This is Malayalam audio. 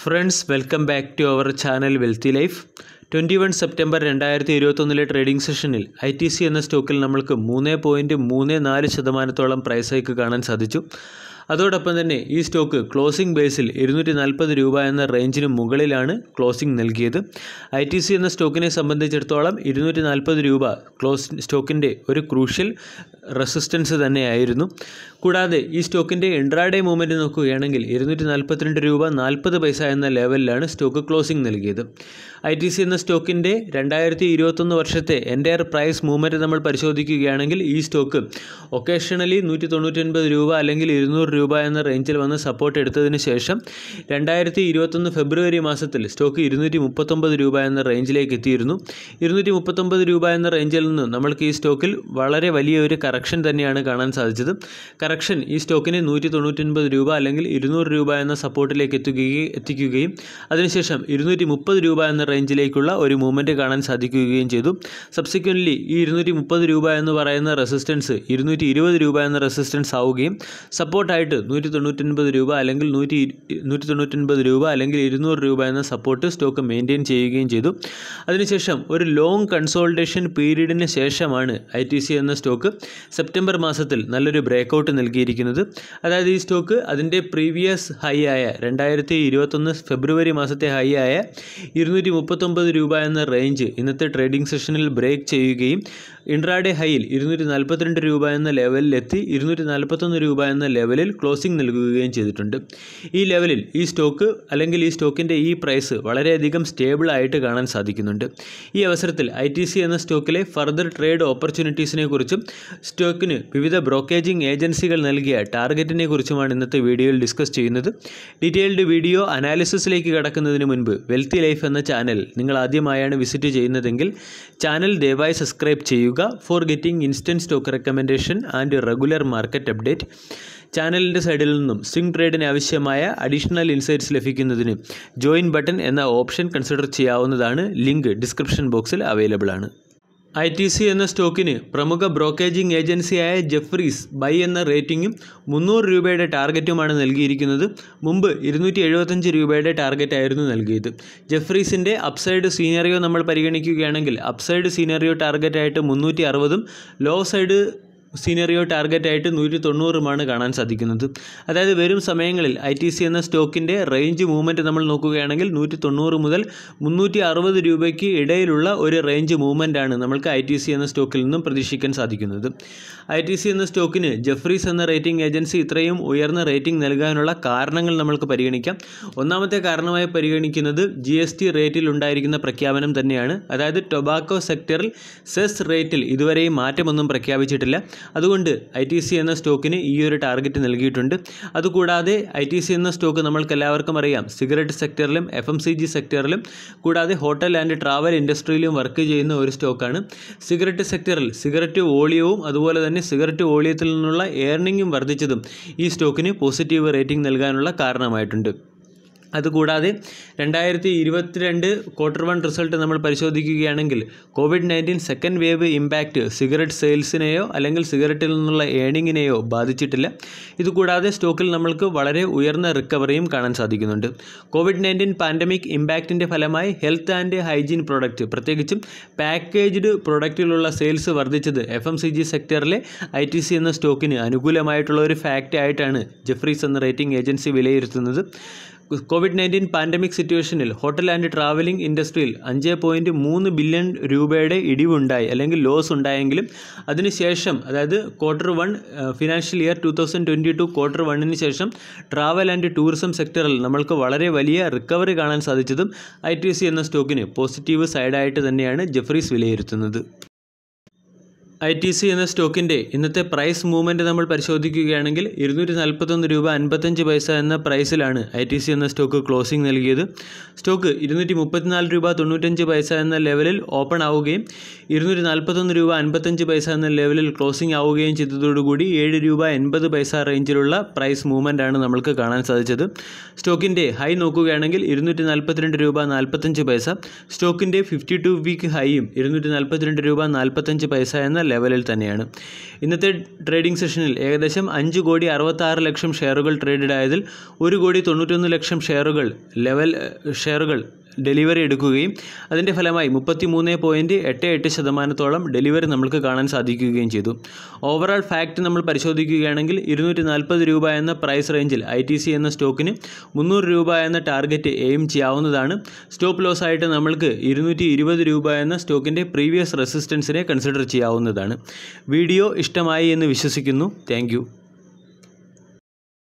friends welcome back to our channel Wealthy Life twenty one September രണ്ടായിരത്തി ഇരുപത്തൊന്നിലെ ട്രേഡിംഗ് സെഷനിൽ ഐ ടി സി എന്ന സ്റ്റോക്കിൽ നമ്മൾക്ക് മൂന്ന് പോയിൻറ്റ് മൂന്ന് നാല് ശതമാനത്തോളം പ്രൈസ് ഹൈക്ക് കാണാൻ സാധിച്ചു അതോടൊപ്പം തന്നെ ഈ സ്റ്റോക്ക് ക്ലോസിംഗ് ബേസിൽ ഇരുന്നൂറ്റി നാൽപ്പത് രൂപ എന്ന റേഞ്ചിന് മുകളിലാണ് ക്ലോസിംഗ് നൽകിയത് ഐ ടി സി എന്ന സ്റ്റോക്കിനെ സംബന്ധിച്ചിടത്തോളം ഇരുന്നൂറ്റി നാൽപ്പത് രൂപ ക്ലോസ് സ്റ്റോക്കിൻ്റെ ഒരു ക്രൂഷ്യൽ റെസിസ്റ്റൻസ് തന്നെയായിരുന്നു കൂടാതെ ഈ സ്റ്റോക്കിൻ്റെ ഇൻട്രാഡേ മൂവ്മെൻറ്റ് നോക്കുകയാണെങ്കിൽ ഇരുന്നൂറ്റി നാൽപ്പത്തിരണ്ട് രൂപ നാൽപ്പത് പൈസ എന്ന ലെവലിലാണ് സ്റ്റോക്ക് ക്ലോസിംഗ് നൽകിയത് ഐ ടി സി എന്ന സ്റ്റോക്കിൻ്റെ രണ്ടായിരത്തി ഇരുപത്തൊന്ന് വർഷത്തെ എൻ്റെ പ്രൈസ് മൂവ്മെൻറ്റ് നമ്മൾ പരിശോധിക്കുകയാണെങ്കിൽ ഈ സ്റ്റോക്ക് ഒക്കേഷണലി നൂറ്റി തൊണ്ണൂറ്റൊൻപത് രൂപ അല്ലെങ്കിൽ ഇരുന്നൂറ് രൂപ എന്ന റേഞ്ചിൽ വന്ന് സപ്പോർട്ട് എടുത്തതിന് ശേഷം രണ്ടായിരത്തി ഇരുപത്തൊന്ന് ഫെബ്രുവരി മാസത്തിൽ സ്റ്റോക്ക് ഇരുന്നൂറ്റി മുപ്പത്തൊമ്പത് രൂപ എന്ന റേഞ്ചിലേക്ക് എത്തിയിരുന്നു ഇരുന്നൂറ്റി മുപ്പത്തൊമ്പത് രൂപ എന്ന റേഞ്ചിൽ നിന്ന് നമ്മൾക്ക് ഈ സ്റ്റോക്കിൽ വളരെ വലിയൊരു കറക്ഷൻ തന്നെയാണ് കാണാൻ സാധിച്ചത് കറക്ഷൻ ഈ സ്റ്റോക്കിനെ നൂറ്റി തൊണ്ണൂറ്റൊൻപത് രൂപ അല്ലെങ്കിൽ ഇരുന്നൂറ് രൂപ എന്ന സപ്പോർട്ടിലേക്ക് എത്തുകയും എത്തിക്കുകയും അതിനുശേഷം ഇരുന്നൂറ്റി മുപ്പത് രൂപ എന്ന റേഞ്ചിലേക്കുള്ള ഒരു മൂവ്മെൻറ്റ് കാണാൻ സാധിക്കുകയും ചെയ്തു സബ്സിക്വൻ്റ്ലി ഈ ഇരുന്നൂറ്റി മുപ്പത് രൂപ എന്ന് പറയുന്ന റെസിസ്റ്റൻസ് ഇരുന്നൂറ്റി ഇരുപത് രൂപ എന്ന റെസിസ്റ്റൻസ് ആവുകയും സപ്പോർട്ടായിട്ട് നൂറ്റി തൊണ്ണൂറ്റൊൻപത് രൂപ അല്ലെങ്കിൽ നൂറ്റി നൂറ്റി തൊണ്ണൂറ്റൊൻപത് രൂപ അല്ലെങ്കിൽ ഇരുന്നൂറ് രൂപ എന്ന സപ്പോർട്ട് സ്റ്റോക്ക് മെയിൻറ്റെയിൻ ചെയ്യുകയും ചെയ്തു അതിനുശേഷം ഒരു ലോങ് കൺസോൾട്ടേഷൻ പീരീഡിന് ശേഷമാണ് ഐ ടി സി എന്ന സ്റ്റോക്ക് സെപ്റ്റംബർ മാസത്തിൽ നല്ലൊരു ബ്രേക്കൗട്ട് നൽകിയിരിക്കുന്നത് അതായത് ഈ സ്റ്റോക്ക് അതിൻ്റെ പ്രീവിയസ് ഹൈ ആയ രണ്ടായിരത്തി ഇരുപത്തൊന്ന് ഫെബ്രുവരി മാസത്തെ ഹൈ ആയ ഇരുന്നൂറ്റി മുപ്പത്തൊമ്പത് രൂപ എന്ന റേഞ്ച് ഇന്നത്തെ ട്രേഡിംഗ് സെഷനിൽ ബ്രേക്ക് ചെയ്യുകയും ഇൻട്രാഡേ ഹൈയിൽ ഇരുന്നൂറ്റി നാൽപ്പത്തിരണ്ട് രൂപ എന്ന ലെവലിലെത്തി ഇരുന്നൂറ്റി നാൽപ്പത്തൊന്ന് രൂപ എന്ന ലെവലിൽ ക്ലോസിംഗ് നൽകുകയും ചെയ്തിട്ടുണ്ട് ഈ ലെവലിൽ ഈ സ്റ്റോക്ക് അല്ലെങ്കിൽ ഈ സ്റ്റോക്കിൻ്റെ ഈ പ്രൈസ് വളരെയധികം സ്റ്റേബിൾ ആയിട്ട് കാണാൻ സാധിക്കുന്നുണ്ട് ഈ അവസരത്തിൽ ഐ എന്ന സ്റ്റോക്കിലെ ഫർദർ ട്രേഡ് ഓപ്പർച്യൂണിറ്റീസിനെ കുറിച്ചും സ്റ്റോക്കിന് വിവിധ ബ്രോക്കേജിംഗ് ഏജൻസികൾ നൽകിയ ടാർഗറ്റിനെ കുറിച്ചുമാണ് ഇന്നത്തെ വീഡിയോയിൽ ഡിസ്കസ് ചെയ്യുന്നത് ഡീറ്റെയിൽഡ് വീഡിയോ അനാലിസിസിലേക്ക് കടക്കുന്നതിന് മുൻപ് വെൽത്തി ലൈഫ് എന്ന ചാനൽ നിങ്ങൾ ആദ്യമായാണ് വിസിറ്റ് ചെയ്യുന്നതെങ്കിൽ ചാനൽ ദയവായി സബ്സ്ക്രൈബ് ചെയ്യുക for getting instant stock recommendation and regular market update ചാനലിൻ്റെ സൈഡിൽ നിന്നും സ്വിംഗ് ട്രേഡിന് ആവശ്യമായ അഡീഷണൽ ഇൻസൈറ്റ്സ് ലഭിക്കുന്നതിന് ജോയിൻ ബട്ടൺ എന്ന ഓപ്ഷൻ കൺസിഡർ ചെയ്യാവുന്നതാണ് ലിങ്ക് ഡിസ്ക്രിപ്ഷൻ ബോക്സിൽ അവൈലബിൾ ആണ് ഐ ടി സി എന്ന സ്റ്റോക്കിന് പ്രമുഖ ബ്രോക്കേജിംഗ് ഏജൻസിയായ ജെഫ്രീസ് ബൈ എന്ന റേറ്റിംഗും മുന്നൂറ് രൂപയുടെ ടാർഗറ്റുമാണ് നൽകിയിരിക്കുന്നത് മുമ്പ് ഇരുന്നൂറ്റി എഴുപത്തഞ്ച് രൂപയുടെ ടാർഗറ്റായിരുന്നു നൽകിയത് ജെഫ്രീസിൻ്റെ അപ്സൈഡ് സീനറിയോ നമ്മൾ പരിഗണിക്കുകയാണെങ്കിൽ അപ്സൈഡ് സീനറിയോ ടാർഗറ്റായിട്ട് മുന്നൂറ്റി അറുപതും ലോ സൈഡ് ടാർഗറ്റ് ആയിട്ട് നൂറ്റി തൊണ്ണൂറുമാണ് കാണാൻ സാധിക്കുന്നത് അതായത് വരും സമയങ്ങളിൽ ഐ ടി സി എന്ന സ്റ്റോക്കിൻ്റെ റേഞ്ച് മൂവ്മെൻറ്റ് നമ്മൾ നോക്കുകയാണെങ്കിൽ നൂറ്റി തൊണ്ണൂറ് മുതൽ മുന്നൂറ്റി അറുപത് രൂപയ്ക്ക് ഇടയിലുള്ള ഒരു റേഞ്ച് മൂവ്മെൻറ്റാണ് നമ്മൾക്ക് ഐ ടി സി എന്ന സ്റ്റോക്കിൽ നിന്നും പ്രതീക്ഷിക്കാൻ സാധിക്കുന്നത് ഐ ടി സി എന്ന സ്റ്റോക്കിന് ജെഫ്രീസ് എന്ന റേറ്റിംഗ് ഏജൻസി ഇത്രയും ഉയർന്ന റേറ്റിംഗ് നൽകാനുള്ള കാരണങ്ങൾ നമ്മൾക്ക് പരിഗണിക്കാം ഒന്നാമത്തെ കാരണമായി പരിഗണിക്കുന്നത് ജി എസ് ടി ഉണ്ടായിരിക്കുന്ന പ്രഖ്യാപനം തന്നെയാണ് അതായത് ടൊബാക്കോ സെക്ടറിൽ സെസ് റേറ്റിൽ ഇതുവരെയും മാറ്റമൊന്നും പ്രഖ്യാപിച്ചിട്ടില്ല അതുകൊണ്ട് ഐ ടി സി എന്ന സ്റ്റോക്കിന് ഈ ഒരു ടാർഗറ്റ് നൽകിയിട്ടുണ്ട് അതുകൂടാതെ ഐ ടി സി എന്ന സ്റ്റോക്ക് നമ്മൾക്ക് എല്ലാവർക്കും അറിയാം സിഗരറ്റ് സെക്ടറിലും എഫ് എം സി ജി സെക്ടറിലും കൂടാതെ ഹോട്ടൽ ആൻഡ് ട്രാവൽ ഇൻഡസ്ട്രിയിലും വർക്ക് ചെയ്യുന്ന ഒരു സ്റ്റോക്കാണ് സിഗരറ്റ് സെക്ടറിൽ സിഗരറ്റ് വോളിയവും അതുപോലെ തന്നെ സിഗരറ്റ് വോളിയത്തിൽ നിന്നുള്ള എയർണിങ്ങും വർദ്ധിച്ചതും ഈ സ്റ്റോക്കിന് പോസിറ്റീവ് റേറ്റിംഗ് നൽകാനുള്ള കാരണമായിട്ടുണ്ട് അതുകൂടാതെ രണ്ടായിരത്തി ഇരുപത്തിരണ്ട് ക്വാർട്ടർ വൺ റിസൾട്ട് നമ്മൾ പരിശോധിക്കുകയാണെങ്കിൽ Covid nineteen second wave impact cigarette സെയിൽസിനെയോ അല്ലെങ്കിൽ സിഗരറ്റിൽ നിന്നുള്ള ഏണിങ്ങിനെയോ ബാധിച്ചിട്ടില്ല ഇതുകൂടാതെ സ്റ്റോക്കിൽ നമ്മൾക്ക് വളരെ ഉയർന്ന റിക്കവറിയും കാണാൻ സാധിക്കുന്നുണ്ട് കോവിഡ് നയൻറ്റീൻ പാൻഡമിക് ഇമ്പാക്റ്റിൻ്റെ ഫലമായി ഹെൽത്ത് ആൻഡ് ഹൈജീൻ പ്രൊഡക്റ്റ് പ്രത്യേകിച്ചും പാക്കേജ്ഡ് പ്രൊഡക്റ്റിലുള്ള സെയിൽസ് വർദ്ധിച്ചത് എഫ് എം സി ജി സെക്ടറിലെ ഐ ടി സി എന്ന സ്റ്റോക്കിന് അനുകൂലമായിട്ടുള്ള ഒരു ഫാക്റ്റ് ആയിട്ടാണ് ജെഫ്രീസ് എന്ന റേറ്റിംഗ് ഏജൻസി വിലയിരുത്തുന്നത് കോവിഡ് നയൻറ്റീൻ പാൻഡമിക് സിറ്റുവേഷനിൽ ഹോട്ടൽ ആൻഡ് ട്രാവലിംഗ് ഇൻഡസ്ട്രിയിൽ അഞ്ച് പോയിൻറ്റ് മൂന്ന് ബില്യൺ രൂപയുടെ ഇടിവുണ്ടായി അല്ലെങ്കിൽ ലോസ് ഉണ്ടായെങ്കിലും അതിനുശേഷം അതായത് quarter one financial year two thousand twenty two quarter വണ്ണിന് ശേഷം ട്രാവൽ ആൻഡ് ടൂറിസം സെക്ടറിൽ നമ്മൾക്ക് വളരെ വലിയ റിക്കവറി കാണാൻ സാധിച്ചതും ഐ ടി സി എന്ന സ്റ്റോക്കിന് പോസിറ്റീവ് സൈഡായിട്ട് തന്നെയാണ് ജെഫ്രീസ് വിലയിരുത്തുന്നത് ഐ ടി സി എന്ന സ്റ്റോക്കിൻ്റെ ഇന്നത്തെ പ്രൈസ് മൂവ്മെൻറ്റ് നമ്മൾ പരിശോധിക്കുകയാണെങ്കിൽ ഇരുന്നൂറ്റി നാൽപ്പത്തൊന്ന് രൂപ അൻപത്തഞ്ച് പൈസ എന്ന പ്രൈസിലാണ് ഐ ടി സി എന്ന സ്റ്റോക്ക് ക്ലോസിംഗ് നൽകിയത് സ്റ്റോക്ക് ഇരുന്നൂറ്റി മുപ്പത്തിനാല് രൂപ തൊണ്ണൂറ്റഞ്ച് പൈസ എന്ന ലെവലിൽ ഓപ്പൺ ആവുകയും ഇരുന്നൂറ്റി നാൽപ്പത്തൊന്ന് രൂപ അൻപത്തഞ്ച് പൈസ എന്ന ലെവലിൽ ക്ലോസിംഗ് ആവുകയും ചെയ്തതോടുകൂടി ഏഴ് രൂപ എൺപത് പൈസ റേഞ്ചിലുള്ള പ്രൈസ് മൂവ്മെൻ്റ് ആണ് നമ്മൾക്ക് കാണാൻ സാധിച്ചത് സ്റ്റോക്കിൻ്റെ ഹൈ നോക്കുകയാണെങ്കിൽ ഇരുന്നൂറ്റി നാൽപ്പത്തിരണ്ട് രൂപ നാൽപ്പത്തഞ്ച് പൈസ സ്റ്റോക്കിൻ്റെ ഫിഫ്റ്റി ടു വീക്ക് ഹൈയും ഇരുന്നൂറ്റി നാൽപ്പത്തിരണ്ട് രൂപ നാൽപ്പത്തഞ്ച് പൈസ എന്ന ലെവലിൽ തന്നെയാണ് ഇന്നത്തെ ട്രേഡിംഗ് സെഷനിൽ ഏകദേശം അഞ്ച് കോടി അറുപത്താറ് ലക്ഷം ഷെയറുകൾ ട്രേഡഡ് ആയതിൽ ഒരു കോടി തൊണ്ണൂറ്റൊന്ന് ലക്ഷം ഷെയറുകൾ ലെവൽ ഷെയറുകൾ ഡെലിവറി എടുക്കുകയും അതിൻ്റെ ഫലമായി മുപ്പത്തി മൂന്ന് പോയിൻറ്റ് എട്ട് എട്ട് ശതമാനത്തോളം ഡെലിവറി നമുക്ക് കാണാൻ സാധിക്കുകയും ചെയ്തു ഓവറോൾ ഫാക്റ്റ് നമ്മൾ പരിശോധിക്കുകയാണെങ്കിൽ ഇരുന്നൂറ്റി നാൽപ്പത് രൂപ എന്ന പ്രൈസ് റേഞ്ചിൽ ഐ ടി സി എന്ന സ്റ്റോക്കിന് മുന്നൂറ് രൂപ എന്ന ടാർഗറ്റ് എയിം ചെയ്യാവുന്നതാണ് സ്റ്റോപ്പ് ലോസ് ആയിട്ട് നമ്മൾക്ക് ഇരുന്നൂറ്റി ഇരുപത് രൂപ എന്ന സ്റ്റോക്കിൻ്റെ പ്രീവിയസ് റെസിസ്റ്റൻസിനെ കൺസിഡർ ചെയ്യാവുന്നതാണ് വീഡിയോ ഇഷ്ടമായി എന്ന് വിശ്വസിക്കുന്നു താങ്ക്